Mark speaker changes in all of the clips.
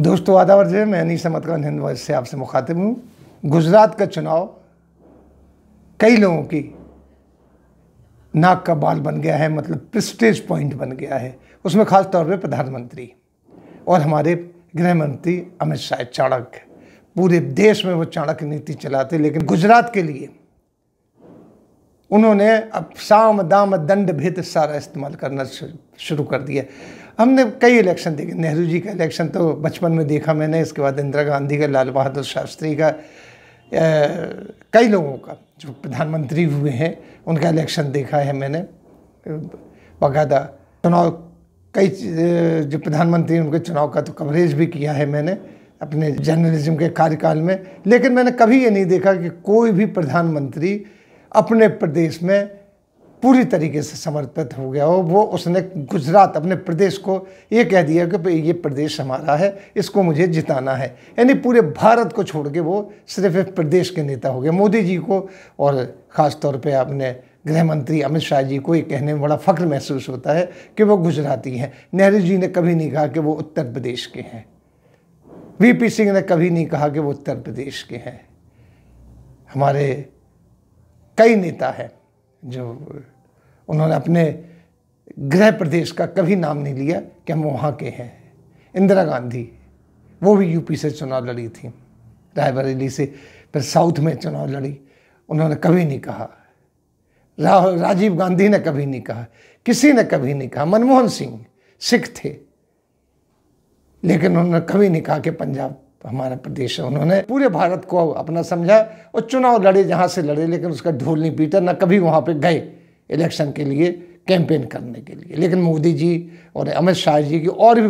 Speaker 1: दोस्तों आदावर जय मैं अनिस अहमद खान हिंद से आपसे मुखातिब हूँ गुजरात का चुनाव कई लोगों की नाक का बाल बन गया है मतलब प्रिस्टेज पॉइंट बन गया है उसमें ख़ास तौर पे प्रधानमंत्री और हमारे गृह मंत्री अमित शाह चाणक्य पूरे देश में वो चाणक्य नीति चलाते लेकिन गुजरात के लिए उन्होंने अब साम दाम दंड भेद सारा इस्तेमाल करना शुरू कर दिया हमने कई इलेक्शन देखे नेहरू जी का इलेक्शन तो बचपन में देखा मैंने इसके बाद इंदिरा गांधी का लाल बहादुर शास्त्री का कई लोगों का जो प्रधानमंत्री हुए हैं उनका इलेक्शन देखा है मैंने बाकायदा चुनाव कई जो प्रधानमंत्री उनके चुनाव का तो कवरेज भी किया है मैंने अपने जर्नलिज्म के कार्यकाल में लेकिन मैंने कभी ये नहीं देखा कि कोई भी प्रधानमंत्री अपने प्रदेश में पूरी तरीके से समर्पित हो गया और वो उसने गुजरात अपने प्रदेश को ये कह दिया कि ये प्रदेश हमारा है इसको मुझे जिताना है यानी पूरे भारत को छोड़ के वो सिर्फ एक प्रदेश के नेता हो गए मोदी जी को और ख़ास तौर पे आपने गृह मंत्री अमित शाह जी को ये कहने में बड़ा फ़ख्र महसूस होता है कि वो गुजराती हैं नेहरू जी ने कभी नहीं कहा कि वो उत्तर प्रदेश के हैं वीपी सिंह ने कभी नहीं कहा कि वो उत्तर प्रदेश के हैं हमारे कई नेता हैं जो उन्होंने अपने गृह प्रदेश का कभी नाम नहीं लिया कि हम वहाँ के हैं इंदिरा गांधी वो भी यूपी से चुनाव लड़ी थी रायबरेली से फिर साउथ में चुनाव लड़ी उन्होंने कभी नहीं कहा राहुल राजीव गांधी ने कभी नहीं कहा किसी ने कभी नहीं कहा मनमोहन सिंह सिख थे लेकिन उन्होंने कभी नहीं कहा कि पंजाब तो हमारा प्रदेश है उन्होंने पूरे भारत को अपना समझा और चुनाव लड़े जहाँ से लड़े लेकिन उसका ढोल नहीं पीटा ना कभी वहाँ पर गए इलेक्शन के लिए कैंपेन करने के लिए लेकिन मोदी जी और अमित शाह जी की और भी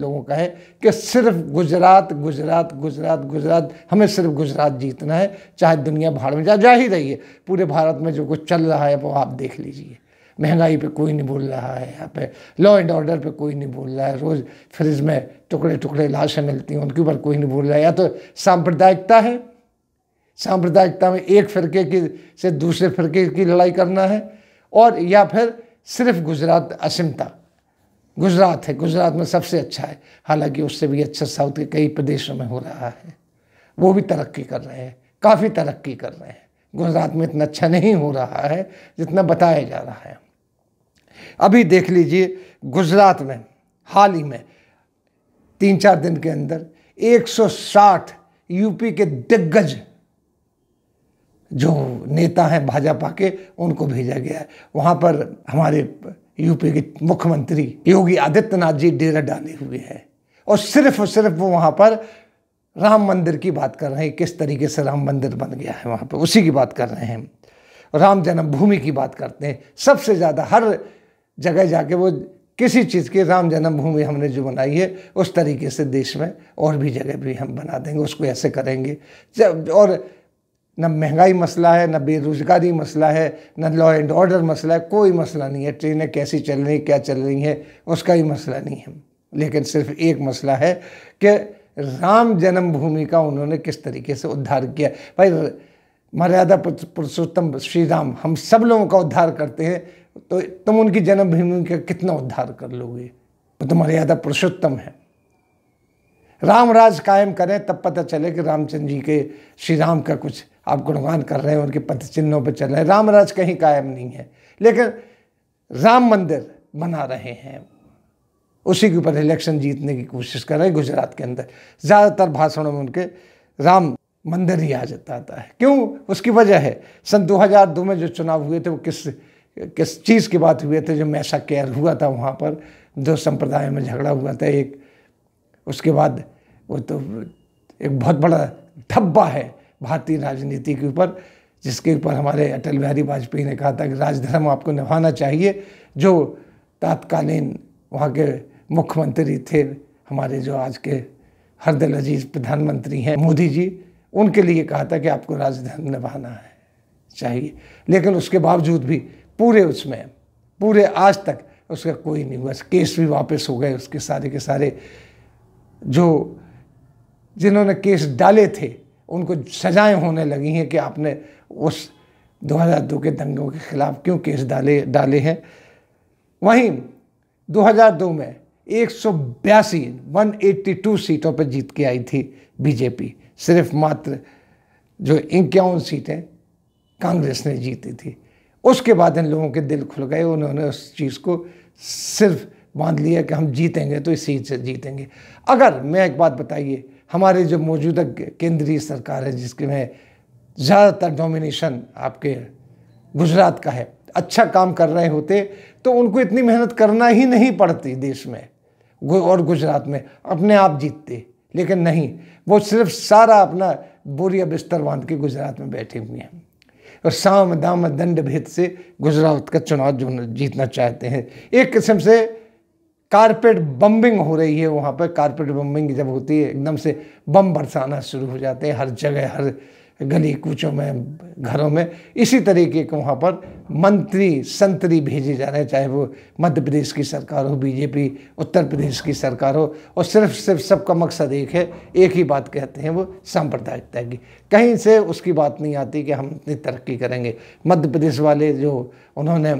Speaker 1: लोगों का है कि सिर्फ गुजरात गुजरात गुजरात गुजरात हमें सिर्फ गुजरात जीतना है चाहे दुनिया भाड़ में जा जा ही रही है पूरे भारत में जो कुछ चल रहा है वो आप देख लीजिए महंगाई पे कोई नहीं बोल रहा है यहाँ पे लॉ एंड ऑर्डर पे कोई नहीं बोल रहा है रोज़ फ्रिज में टुकड़े टुकड़े लाशें मिलती हैं उनके ऊपर कोई नहीं बोल रहा है या तो सांप्रदायिकता है सांप्रदायिकता में एक फिरके की से दूसरे फिरके की लड़ाई करना है और या फिर सिर्फ गुजरात असिमता गुजरात है गुजरात में सबसे अच्छा है हालांकि उससे भी अच्छा साउथ के कई प्रदेशों में हो रहा है वो भी तरक्की कर रहे हैं काफ़ी तरक्की कर रहे हैं गुजरात में इतना अच्छा नहीं हो रहा है जितना बताया जा रहा है अभी देख लीजिए गुजरात में हाल ही में तीन चार दिन के अंदर 160 यूपी के दिग्गज जो नेता हैं भाजपा के उनको भेजा गया है वहाँ पर हमारे यूपी के मुख्यमंत्री योगी आदित्यनाथ जी डेरा डाले हुए हैं और सिर्फ और सिर्फ वो वहाँ पर राम मंदिर की बात कर रहे हैं किस तरीके से राम मंदिर बन गया है वहाँ पर उसी की बात कर रहे हैं राम जन्मभूमि की बात करते हैं सबसे ज़्यादा हर जगह जाके वो किसी चीज़ की राम जन्मभूमि हमने जो बनाई है उस तरीके से देश में और भी जगह भी हम बना देंगे उसको ऐसे करेंगे और न महंगाई मसला है न बेरोजगारी मसला है न लॉ एंड ऑर्डर मसला है कोई मसला नहीं है ट्रेनें कैसी चल रही क्या चल रही हैं उसका ही मसला नहीं है लेकिन सिर्फ एक मसला है कि राम जन्मभूमि का उन्होंने किस तरीके से उद्धार किया भाई मर्यादा पुरुषोत्तम श्री राम हम सब लोगों का उद्धार करते हैं तो तुम उनकी जन्मभूमि का कितना उद्धार कर लोगे वो तो मर्यादा पुरुषोत्तम है राम राज कायम करें तब पता चले कि रामचंद्र जी के श्री राम का कुछ आप गुणगान कर रहे हैं उनके पथ चिन्हों पर चल रहे हैं राम राज कहीं कायम नहीं है लेकिन राम मंदिर बना रहे हैं उसी के ऊपर इलेक्शन जीतने की कोशिश कर रहे हैं गुजरात के अंदर ज़्यादातर भाषणों में उनके राम मंदिर ही आ जाता है क्यों उसकी वजह है सन 2002 में जो चुनाव हुए थे वो किस किस चीज़ की बात हुए थे जो मैसा कैर हुआ था वहाँ पर दो संप्रदायों में झगड़ा हुआ था एक उसके बाद वो तो एक बहुत बड़ा धब्बा है भारतीय राजनीति के ऊपर जिसके ऊपर हमारे अटल बिहारी वाजपेयी ने कहा था कि राजधर्म आपको निभाना चाहिए जो तात्कालीन वहाँ के मुख्यमंत्री थे हमारे जो आज के हरदल अजीज प्रधानमंत्री हैं मोदी जी उनके लिए कहा था कि आपको राजधर्म निभाना है चाहिए लेकिन उसके बावजूद भी पूरे उसमें पूरे आज तक उसका कोई नहीं हुआ केस भी वापस हो गए उसके सारे के सारे जो जिन्होंने केस डाले थे उनको सजाएं होने लगी हैं कि आपने उस 2002 के दंगों के खिलाफ क्यों केस डाले डाले हैं वहीं 2002 में एक सौ बयासी वन सीटों पर जीत के आई थी बीजेपी सिर्फ मात्र जो इक्यावन सीटें कांग्रेस ने जीती थी उसके बाद इन लोगों के दिल खुल गए उन्होंने उस चीज़ को सिर्फ बांध लिया कि हम जीतेंगे तो इस चीज़ से जीतेंगे अगर मैं एक बात बताइए हमारे जो मौजूदा केंद्रीय सरकार है जिसके में ज़्यादातर डोमिनेशन आपके गुजरात का है अच्छा काम कर रहे होते तो उनको इतनी मेहनत करना ही नहीं पड़ती देश में और गुजरात में अपने आप जीतते लेकिन नहीं वो सिर्फ सारा अपना बोरिया बिस्तर बांध के गुजरात में बैठे हुए हैं और साम दाम दंड भेद से गुजरात का चुनाव जो जीतना चाहते हैं एक किस्म से कारपेट बम्बिंग हो रही है वहाँ पर कारपेट बम्बिंग जब होती है एकदम से बम बरसाना शुरू हो जाते हैं हर जगह हर गली कूचों में घरों में इसी तरीके के वहाँ पर मंत्री संतरी भेजे जा रहे हैं चाहे वो मध्य प्रदेश की सरकार हो बीजेपी उत्तर प्रदेश की सरकार हो और सिर्फ सिर्फ सबका मकसद एक है एक ही बात कहते हैं वो सांप्रदायिकता की कहीं से उसकी बात नहीं आती कि हम इतनी तरक्की करेंगे मध्य प्रदेश वाले जो उन्होंने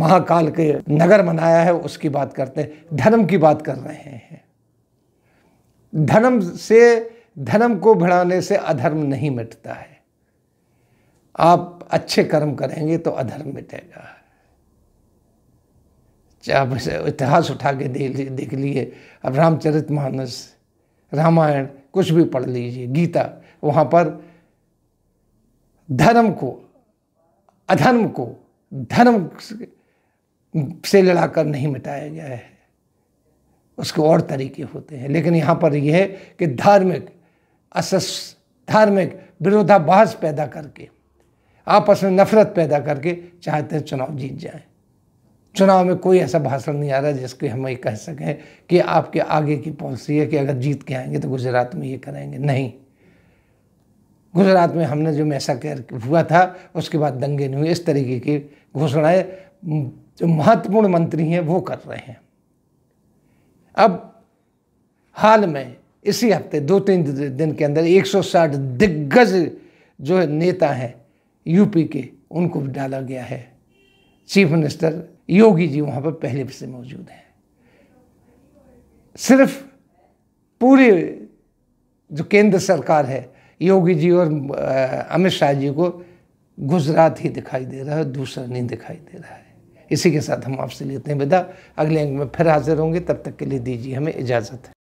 Speaker 1: महाकाल के नगर मनाया है उसकी बात करते हैं धर्म की बात कर रहे हैं धर्म से धर्म को बढ़ाने से अधर्म नहीं मिटता है आप अच्छे कर्म करेंगे तो अधर्म मिटेगा चाहे आप इतिहास उठा के देख लिए अब रामचरित मानस रामायण कुछ भी पढ़ लीजिए गीता वहाँ पर धर्म को अधर्म को धर्म से लड़ाकर नहीं मिटाया गया है उसके और तरीके होते हैं लेकिन यहाँ पर यह है कि धार्मिक असस धार्मिक विरोधाभास पैदा करके आपस में नफरत पैदा करके चाहते हैं चुनाव जीत जाए चुनाव में कोई ऐसा भाषण नहीं आ रहा जिसके हम ये कह सकें कि आपके आगे की पॉलिसी है कि अगर जीत के आएंगे तो गुजरात में ये करेंगे नहीं गुजरात में हमने जो मैसा हुआ था उसके बाद दंगे नहीं हुए इस तरीके की घोषणाएं जो महत्वपूर्ण मंत्री हैं वो कर रहे हैं अब हाल में इसी हफ्ते दो तीन दिन के अंदर 160 दिग्गज जो नेता हैं यूपी के उनको भी डाला गया है चीफ मिनिस्टर योगी जी वहाँ पर पहले से मौजूद हैं सिर्फ पूरे जो केंद्र सरकार है योगी जी और अमित शाह जी को गुजरात ही दिखाई दे रहा है दूसरा नहीं दिखाई दे रहा है इसी के साथ हम आपसे लेते हैं विदा अगले अंक में फिर हाजिर होंगे तब तक के लिए दीजिए हमें इजाज़त